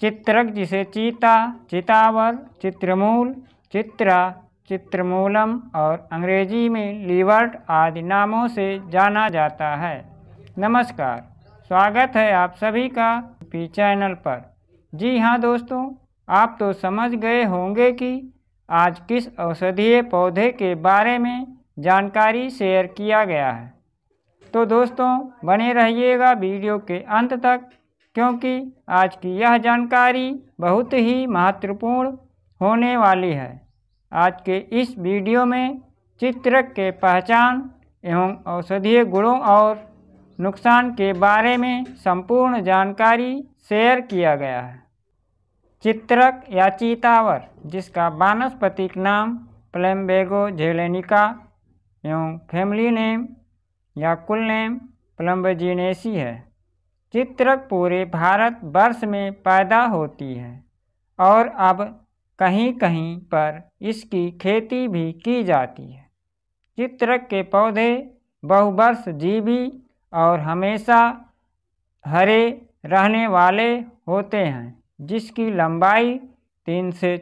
चित्रक जिसे चीता चितावर चित्रमूल चित्रा चित्रमूलम और अंग्रेजी में लीवर्ट आदि नामों से जाना जाता है नमस्कार स्वागत है आप सभी का पी चैनल पर जी हाँ दोस्तों आप तो समझ गए होंगे कि आज किस औषधीय पौधे के बारे में जानकारी शेयर किया गया है तो दोस्तों बने रहिएगा वीडियो के अंत तक क्योंकि आज की यह जानकारी बहुत ही महत्वपूर्ण होने वाली है आज के इस वीडियो में चित्रक के पहचान एवं औषधीय गुणों और नुकसान के बारे में संपूर्ण जानकारी शेयर किया गया है चित्रक या चीतावर जिसका वानस्पतिक नाम प्लम्बेगो झेलेनिका एवं फैमिली नेम या कुल नेम प्लम्बजीनेसी है चित्रक पूरे भारत वर्ष में पैदा होती है और अब कहीं कहीं पर इसकी खेती भी की जाती है चित्रक के पौधे बहुवर्ष जीवी और हमेशा हरे रहने वाले होते हैं जिसकी लंबाई तीन से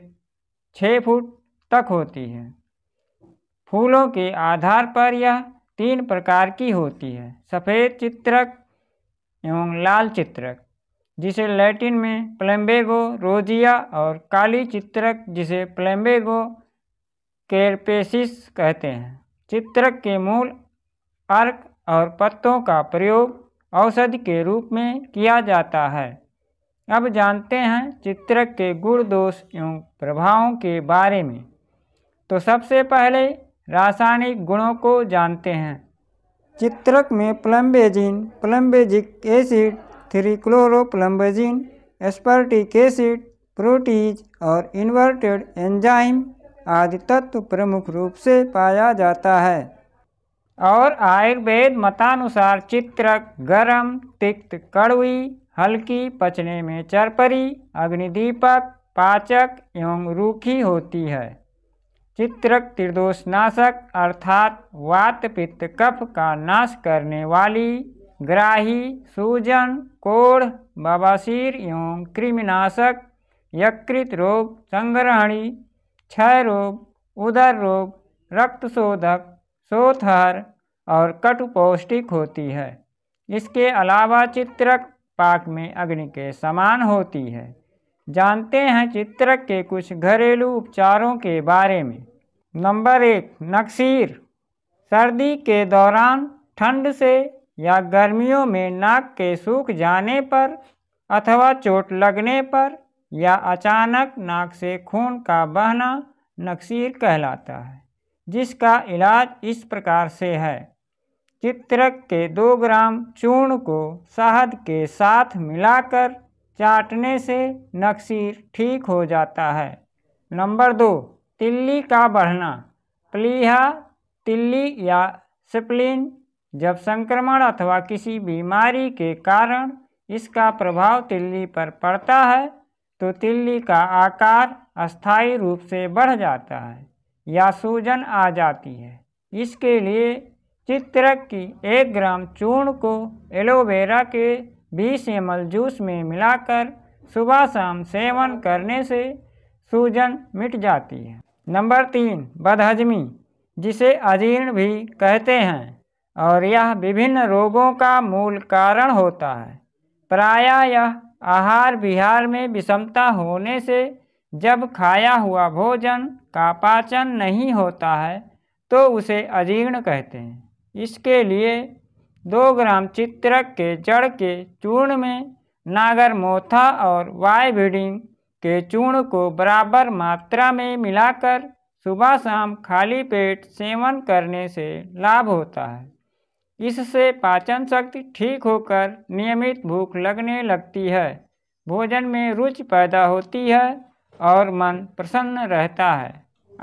छः फुट तक होती है फूलों के आधार पर यह तीन प्रकार की होती है सफ़ेद चित्रक एवं लाल चित्रक जिसे लैटिन में प्लम्बेगो रोजिया और काली चित्रक जिसे प्लेम्बेगो केरपेसिस कहते हैं चित्रक के मूल अर्क और पत्तों का प्रयोग औषधि के रूप में किया जाता है अब जानते हैं चित्रक के गुण दोष एवं प्रभावों के बारे में तो सबसे पहले रासायनिक गुणों को जानते हैं चित्रक में plumbagin plumbagic acid three chloroplumbagin aspartic acid protease और इन्वर्टेड एंजाइम आदि तत्व प्रमुख रूप से पाया जाता है और आयुर्वेद मतानुसार चित्रक गरम तिक्त कड़वी हल्की पचने में चरपरी अग्निदीपक पाचक एवं रूखी होती है चित्रक नाशक अर्थात वात पित्त कफ का नाश करने वाली ग्राही सूजन कोढ़ बबासीर एवं कृमिनाशक यकृत रोग संग्रहणी क्षय रोग उदर रोग रक्त शोधक सोथर और कटु पौष्टिक होती है इसके अलावा चित्रक पाक में अग्नि के समान होती है जानते हैं चित्रक के कुछ घरेलू उपचारों के बारे में नंबर एक नक्सीर सर्दी के दौरान ठंड से या गर्मियों में नाक के सूख जाने पर अथवा चोट लगने पर या अचानक नाक से खून का बहना नक्सीर कहलाता है जिसका इलाज इस प्रकार से है चित्रक के दो ग्राम चूर्ण को शहद के साथ मिलाकर चाटने से नक्सीर ठीक हो जाता है नंबर दो तिल्ली का बढ़ना प्लीहा तिल्ली या सिप्लिन जब संक्रमण अथवा किसी बीमारी के कारण इसका प्रभाव तिल्ली पर पड़ता है तो तिल्ली का आकार अस्थायी रूप से बढ़ जाता है या सूजन आ जाती है इसके लिए चित्रक की एक ग्राम चूर्ण को एलोवेरा के बीस एम जूस में मिलाकर सुबह शाम सेवन करने से सूजन मिट जाती है नंबर तीन बदहजमी जिसे अजीर्ण भी कहते हैं और यह विभिन्न रोगों का मूल कारण होता है प्रायः यह आहार विहार में विषमता होने से जब खाया हुआ भोजन का पाचन नहीं होता है तो उसे अजीर्ण कहते हैं इसके लिए दो ग्राम चित्रक के जड़ के चूर्ण में नागर मोथा और भीडिंग के चूर्ण को बराबर मात्रा में मिलाकर सुबह शाम खाली पेट सेवन करने से लाभ होता है इससे पाचन शक्ति ठीक होकर नियमित भूख लगने लगती है भोजन में रुचि पैदा होती है और मन प्रसन्न रहता है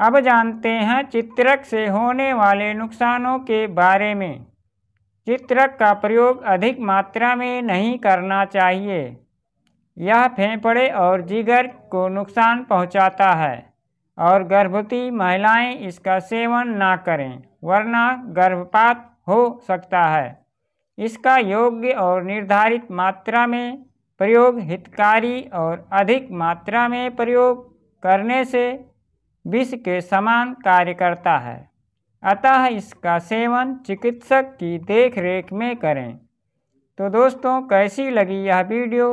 अब जानते हैं चित्रक से होने वाले नुकसानों के बारे में चित्रक का प्रयोग अधिक मात्रा में नहीं करना चाहिए यह फेफड़े और जिगर को नुकसान पहुंचाता है और गर्भवती महिलाएं इसका सेवन ना करें वरना गर्भपात हो सकता है इसका योग्य और निर्धारित मात्रा में प्रयोग हितकारी और अधिक मात्रा में प्रयोग करने से विष के समान कार्य करता है अतः इसका सेवन चिकित्सक की देखरेख में करें तो दोस्तों कैसी लगी यह वीडियो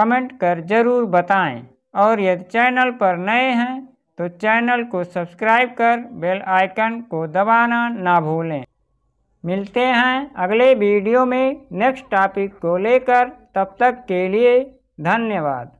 कमेंट कर ज़रूर बताएं और यदि चैनल पर नए हैं तो चैनल को सब्सक्राइब कर बेल आइकन को दबाना ना भूलें मिलते हैं अगले वीडियो में नेक्स्ट टॉपिक को लेकर तब तक के लिए धन्यवाद